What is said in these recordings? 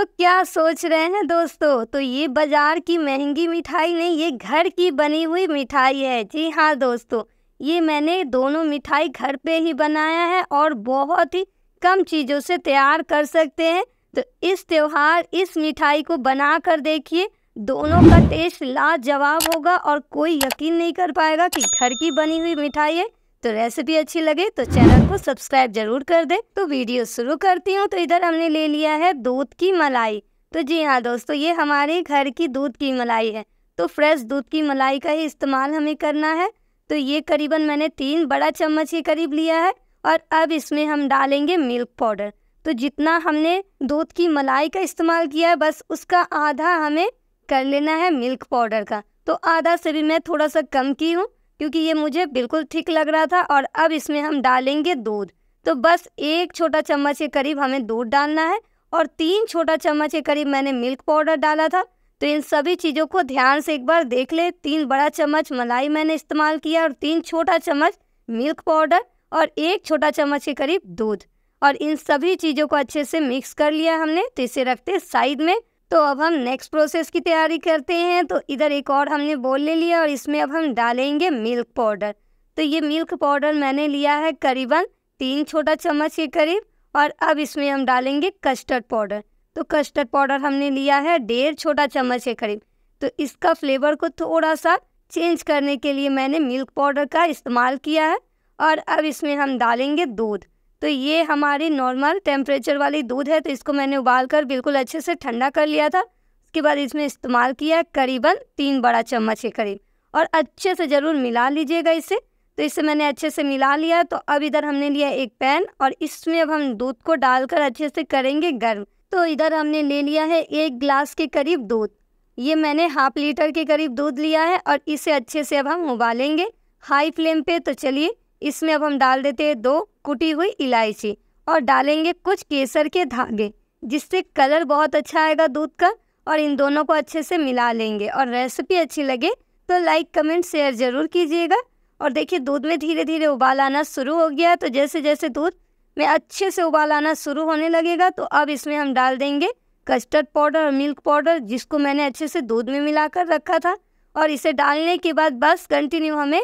तो क्या सोच रहे हैं दोस्तों तो ये बाज़ार की महंगी मिठाई नहीं ये घर की बनी हुई मिठाई है जी हाँ दोस्तों ये मैंने दोनों मिठाई घर पे ही बनाया है और बहुत ही कम चीज़ों से तैयार कर सकते हैं तो इस त्यौहार इस मिठाई को बना कर देखिए दोनों का टेस्ट लाजवाब होगा और कोई यकीन नहीं कर पाएगा कि घर की बनी हुई मिठाई है तो रेसिपी अच्छी लगे तो चैनल को सब्सक्राइब जरूर कर दे तो वीडियो शुरू करती हूँ तो इधर हमने ले लिया है दूध की मलाई तो जी हाँ दोस्तों ये हमारे घर की दूध की मलाई है तो फ्रेश दूध की मलाई का ही इस्तेमाल हमें करना है तो ये करीबन मैंने तीन बड़ा चम्मच के करीब लिया है और अब इसमें हम डालेंगे मिल्क पाउडर तो जितना हमने दूध की मलाई का इस्तेमाल किया है बस उसका आधा हमें कर लेना है मिल्क पाउडर का तो आधा से भी मैं थोड़ा सा कम की हूँ क्योंकि ये मुझे बिल्कुल ठीक लग रहा था और अब इसमें हम डालेंगे दूध तो बस एक छोटा चम्मच के करीब हमें दूध डालना है और तीन छोटा चम्मच के करीब मैंने मिल्क पाउडर डाला था तो इन सभी चीज़ों को ध्यान से एक बार देख ले तीन बड़ा चम्मच मलाई मैंने इस्तेमाल किया और तीन छोटा चम्मच मिल्क पाउडर और एक छोटा चम्मच के करीब दूध और इन सभी चीज़ों को अच्छे से मिक्स कर लिया हमने तो इसे रखते साइड में तो अब हम नेक्स्ट प्रोसेस की तैयारी करते हैं तो इधर एक और हमने बोल ले लिया और इसमें अब हम डालेंगे मिल्क पाउडर तो ये मिल्क पाउडर मैंने लिया है करीबन तीन छोटा चम्मच के करीब और अब इसमें हम डालेंगे कस्टर्ड पाउडर तो कस्टर्ड पाउडर हमने लिया है डेढ़ छोटा चम्मच के करीब तो इसका फ्लेवर को थोड़ा सा चेंज करने के लिए मैंने मिल्क पाउडर का इस्तेमाल किया है और अब इसमें हम डालेंगे दूध तो ये हमारी नॉर्मल टेम्परेचर वाली दूध है तो इसको मैंने उबाल कर बिल्कुल अच्छे से ठंडा कर लिया था उसके बाद इसमें इस्तेमाल किया करीबन तीन बड़ा चम्मच के करीब और अच्छे से ज़रूर मिला लीजिएगा इसे तो इसे मैंने अच्छे से मिला लिया तो अब इधर हमने लिया एक पैन और इसमें अब हम दूध को डालकर अच्छे से करेंगे गर्म तो इधर हमने ले लिया है एक ग्लास के करीब दूध ये मैंने हाफ लीटर के करीब दूध लिया है और इसे अच्छे से अब हम उबालेंगे हाई फ्लेम पे तो चलिए इसमें अब हम डाल देते हैं दो कुटी हुई इलायची और डालेंगे कुछ केसर के धागे जिससे कलर बहुत अच्छा आएगा दूध का और इन दोनों को अच्छे से मिला लेंगे और रेसिपी अच्छी लगे तो लाइक कमेंट शेयर ज़रूर कीजिएगा और देखिए दूध में धीरे धीरे उबाल आना शुरू हो गया तो जैसे जैसे दूध में अच्छे से उबाल आना शुरू होने लगेगा तो अब इसमें हम डाल देंगे कस्टर्ड पाउडर और मिल्क पाउडर जिसको मैंने अच्छे से दूध में मिलाकर रखा था और इसे डालने के बाद बस कंटिन्यू हमें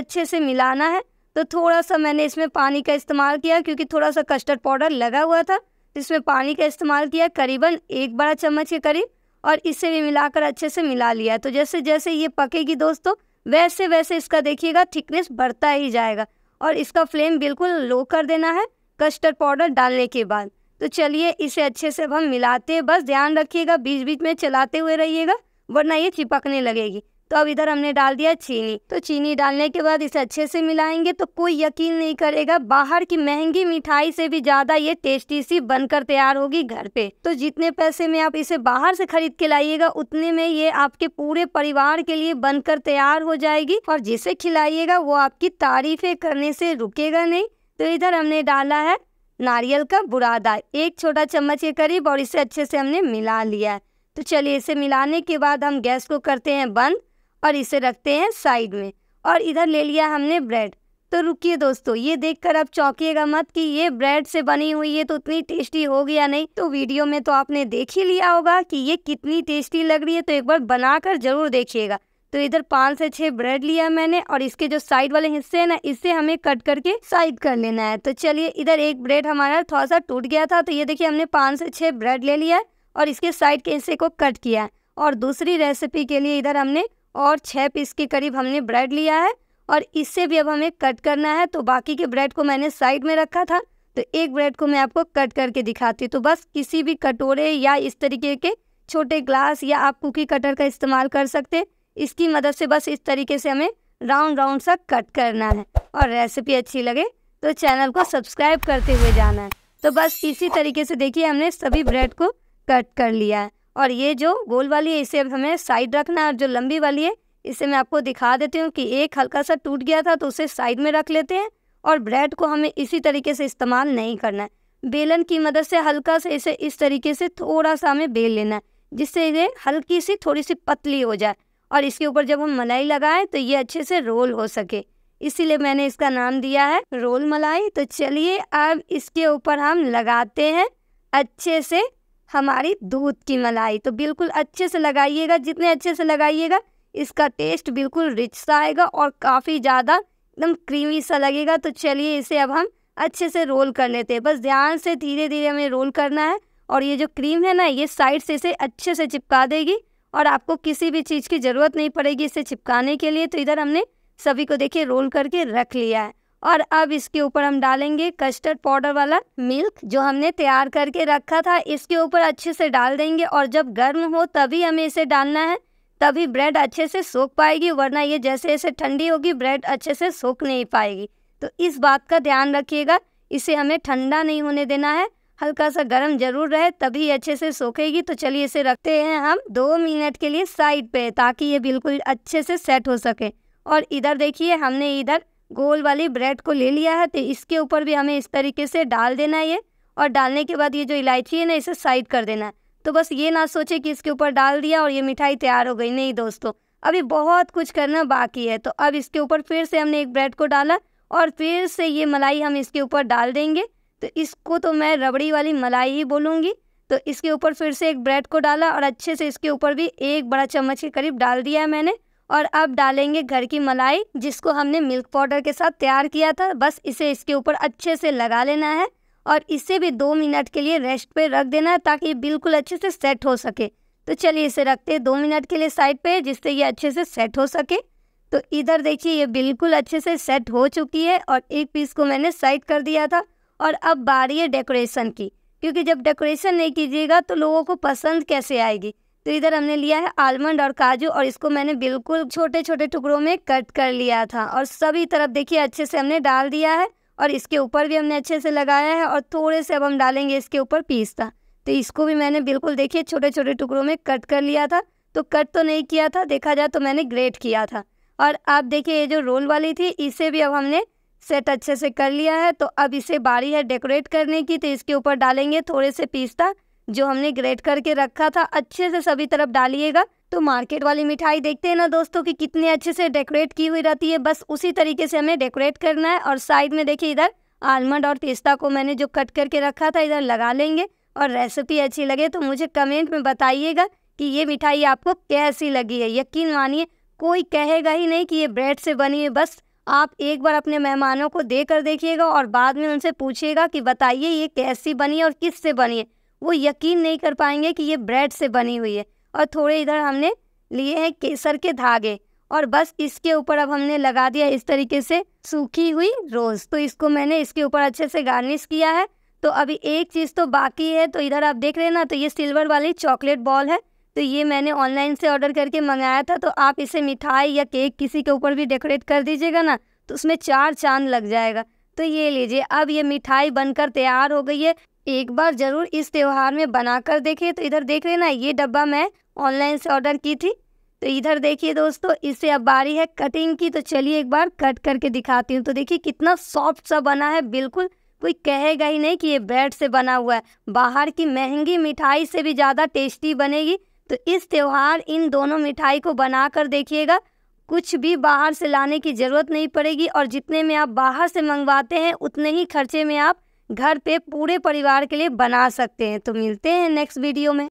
अच्छे से मिलाना है तो थोड़ा सा मैंने इसमें पानी का इस्तेमाल किया क्योंकि थोड़ा सा कस्टर्ड पाउडर लगा हुआ था इसमें पानी का इस्तेमाल किया करीबन एक बड़ा चम्मच के करीब और इसे भी मिलाकर अच्छे से मिला लिया तो जैसे जैसे ये पकेगी दोस्तों वैसे वैसे इसका देखिएगा थिकनेस बढ़ता ही जाएगा और इसका फ्लेम बिल्कुल लो कर देना है कस्टर्ड पाउडर डालने के बाद तो चलिए इसे अच्छे से अब हम मिलाते हैं बस ध्यान रखिएगा बीच बीच में चलाते हुए रहिएगा वरना ये चिपकने लगेगी तो अब इधर हमने डाल दिया चीनी तो चीनी डालने के बाद इसे अच्छे से मिलाएंगे तो कोई यकीन नहीं करेगा बाहर की महंगी मिठाई से भी ज़्यादा ये टेस्टी सी बनकर तैयार होगी घर पे तो जितने पैसे में आप इसे बाहर से खरीद के लाइएगा उतने में ये आपके पूरे परिवार के लिए बनकर तैयार हो जाएगी और जिसे खिलाइएगा वो आपकी तारीफें करने से रुकेगा नहीं तो इधर हमने डाला है नारियल का बुरादा एक छोटा चम्मच के करीब और इसे अच्छे से हमने मिला लिया है तो चलिए इसे मिलाने के बाद हम गैस को करते हैं बंद और इसे रखते हैं साइड में और इधर ले लिया हमने ब्रेड तो रुकिए दोस्तों ये देखकर आप चौंकिएगा मत कि ये ब्रेड से बनी हुई है तो उतनी टेस्टी हो गया नहीं तो वीडियो में तो आपने देख ही लिया होगा कि ये कितनी टेस्टी लग रही है तो एक बार बनाकर जरूर देखिएगा तो इधर पाँच से छह ब्रेड लिया मैंने और इसके जो साइड वाले हिस्से हैं ना इससे हमें कट करके साइड कर लेना है तो चलिए इधर एक ब्रेड हमारा थोड़ा सा टूट गया था तो ये देखिए हमने पाँच से छह ब्रेड ले लिया और इसके साइड के हिस्से को कट किया और दूसरी रेसिपी के लिए इधर हमने और छः पीस के करीब हमने ब्रेड लिया है और इससे भी अब हमें कट करना है तो बाकी के ब्रेड को मैंने साइड में रखा था तो एक ब्रेड को मैं आपको कट करके दिखाती हूँ तो बस किसी भी कटोरे या इस तरीके के छोटे ग्लास या आप कुकी कटर का इस्तेमाल कर सकते इसकी मदद से बस इस तरीके से हमें राउंड राउंड सा कट करना है और रेसिपी अच्छी लगे तो चैनल को सब्सक्राइब करते हुए जाना है तो बस इसी तरीके से देखिए हमने सभी ब्रेड को कट कर लिया है और ये जो गोल वाली है इसे हमें साइड रखना है और जो लंबी वाली है इसे मैं आपको दिखा देती हूँ कि एक हल्का सा टूट गया था तो उसे साइड में रख लेते हैं और ब्रेड को हमें इसी तरीके से इस्तेमाल नहीं करना है बेलन की मदद से हल्का से इसे इस तरीके से थोड़ा सा हमें बेल लेना है जिससे ये हल्की सी थोड़ी सी पतली हो जाए और इसके ऊपर जब हम मलाई लगाएं तो ये अच्छे से रोल हो सके इसीलिए मैंने इसका नाम दिया है रोल मलाई तो चलिए अब इसके ऊपर हम लगाते हैं अच्छे से हमारी दूध की मलाई तो बिल्कुल अच्छे से लगाइएगा जितने अच्छे से लगाइएगा इसका टेस्ट बिल्कुल रिच सा आएगा और काफ़ी ज़्यादा एकदम क्रीमी सा लगेगा तो चलिए इसे अब हम अच्छे से रोल कर लेते हैं बस ध्यान से धीरे धीरे हमें रोल करना है और ये जो क्रीम है ना ये साइड से इसे अच्छे से चिपका देगी और आपको किसी भी चीज़ की ज़रूरत नहीं पड़ेगी इसे चिपकाने के लिए तो इधर हमने सभी को देखिए रोल करके रख लिया है और अब इसके ऊपर हम डालेंगे कस्टर्ड पाउडर वाला मिल्क जो हमने तैयार करके रखा था इसके ऊपर अच्छे से डाल देंगे और जब गर्म हो तभी हमें इसे डालना है तभी ब्रेड अच्छे से सोख पाएगी वरना ये जैसे जैसे ठंडी होगी ब्रेड अच्छे से सोख नहीं पाएगी तो इस बात का ध्यान रखिएगा इसे हमें ठंडा नहीं होने देना है हल्का सा गर्म जरूर रहे तभी अच्छे से सोखेगी तो चलिए इसे रखते हैं हम दो मिनट के लिए साइड पे ताकि ये बिल्कुल अच्छे से सेट हो सके और इधर देखिए हमने इधर गोल वाली ब्रेड को ले लिया है तो इसके ऊपर भी हमें इस तरीके से डाल देना है ये और डालने के बाद ये जो इलायची है ना इसे साइड कर देना है तो बस ये ना सोचे कि इसके ऊपर डाल दिया और ये मिठाई तैयार हो गई नहीं दोस्तों अभी बहुत कुछ करना बाकी है तो अब इसके ऊपर फिर से हमने एक ब्रेड को डाला और फिर से ये मलाई हम इसके ऊपर डाल देंगे तो इसको तो मैं रबड़ी वाली मलाई ही बोलूँगी तो इसके ऊपर फिर से एक ब्रेड को डाला और अच्छे से इसके ऊपर भी एक बड़ा चम्मच के करीब डाल दिया है मैंने और अब डालेंगे घर की मलाई जिसको हमने मिल्क पाउडर के साथ तैयार किया था बस इसे इसके ऊपर अच्छे से लगा लेना है और इसे भी दो मिनट के लिए रेस्ट पे रख देना है ताकि बिल्कुल अच्छे से सेट हो सके तो चलिए इसे रखते हैं दो मिनट के लिए साइड पे जिससे ये अच्छे से सेट हो सके तो इधर देखिए ये बिल्कुल अच्छे से सेट हो चुकी है और एक पीस को मैंने साइड कर दिया था और अब बारी है डेकोरेशन की क्योंकि जब डेकोरेशन नहीं कीजिएगा तो लोगों को पसंद कैसे आएगी तो इधर हमने लिया है आलमंड और काजू और इसको मैंने बिल्कुल छोटे छोटे टुकड़ों में कट कर लिया था और सभी तरफ देखिए अच्छे से हमने डाल दिया है और इसके ऊपर भी हमने अच्छे से लगाया है और थोड़े से अब हम डालेंगे इसके ऊपर पिस्ता तो इसको भी मैंने बिल्कुल देखिए छोटे छोटे टुकड़ों में कट कर लिया था तो कट तो नहीं किया था देखा जाए तो मैंने ग्रेट किया था और आप देखिए ये जो रोल वाली थी इसे भी अब हमने सेट अच्छे से कर लिया है तो अब इसे बारी है डेकोरेट करने की तो इसके ऊपर डालेंगे थोड़े से पिस्ता जो हमने ग्रेट करके रखा था अच्छे से सभी तरफ डालिएगा तो मार्केट वाली मिठाई देखते हैं ना दोस्तों कि कितने अच्छे से डेकोरेट की हुई रहती है बस उसी तरीके से हमें डेकोरेट करना है और साइड में देखिए इधर आलमंड और पिस्ता को मैंने जो कट करके रखा था इधर लगा लेंगे और रेसिपी अच्छी लगे तो मुझे कमेंट में बताइएगा कि ये मिठाई आपको कैसी लगी है यकीन मानिए कोई कहेगा ही नहीं कि ये ब्रेड से बनी है बस आप एक बार अपने मेहमानों को देकर देखिएगा और बाद में उनसे पूछिएगा कि बताइए ये कैसी बनी है और किस से बनी है वो यकीन नहीं कर पाएंगे कि ये ब्रेड से बनी हुई है और थोड़े इधर हमने लिए हैं केसर के धागे और बस इसके ऊपर अब हमने लगा दिया इस तरीके से सूखी हुई रोज़ तो इसको मैंने इसके ऊपर अच्छे से गार्निश किया है तो अभी एक चीज़ तो बाकी है तो इधर आप देख रहे हैं ना तो ये सिल्वर वाली चॉकलेट बॉल है तो ये मैंने ऑनलाइन से ऑर्डर करके मंगाया था तो आप इसे मिठाई या केक किसी के ऊपर भी डेकोरेट कर दीजिएगा ना तो उसमें चार चांद लग जाएगा तो ये लीजिए अब ये मिठाई बनकर तैयार हो गई है एक बार ज़रूर इस त्यौहार में बनाकर देखें तो इधर देख लेना ये डब्बा मैं ऑनलाइन से ऑर्डर की थी तो इधर देखिए दोस्तों इससे अब बारी है कटिंग की तो चलिए एक बार कट करके दिखाती हूँ तो देखिए कितना सॉफ्ट सा बना है बिल्कुल कोई कहेगा ही नहीं कि ये ब्रेड से बना हुआ है बाहर की महंगी मिठाई से भी ज़्यादा टेस्टी बनेगी तो इस त्यौहार इन दोनों मिठाई को बना कर देखिएगा कुछ भी बाहर से लाने की ज़रूरत नहीं पड़ेगी और जितने में आप बाहर से मंगवाते हैं उतने ही खर्चे में आप घर पे पूरे परिवार के लिए बना सकते हैं तो मिलते हैं नेक्स्ट वीडियो में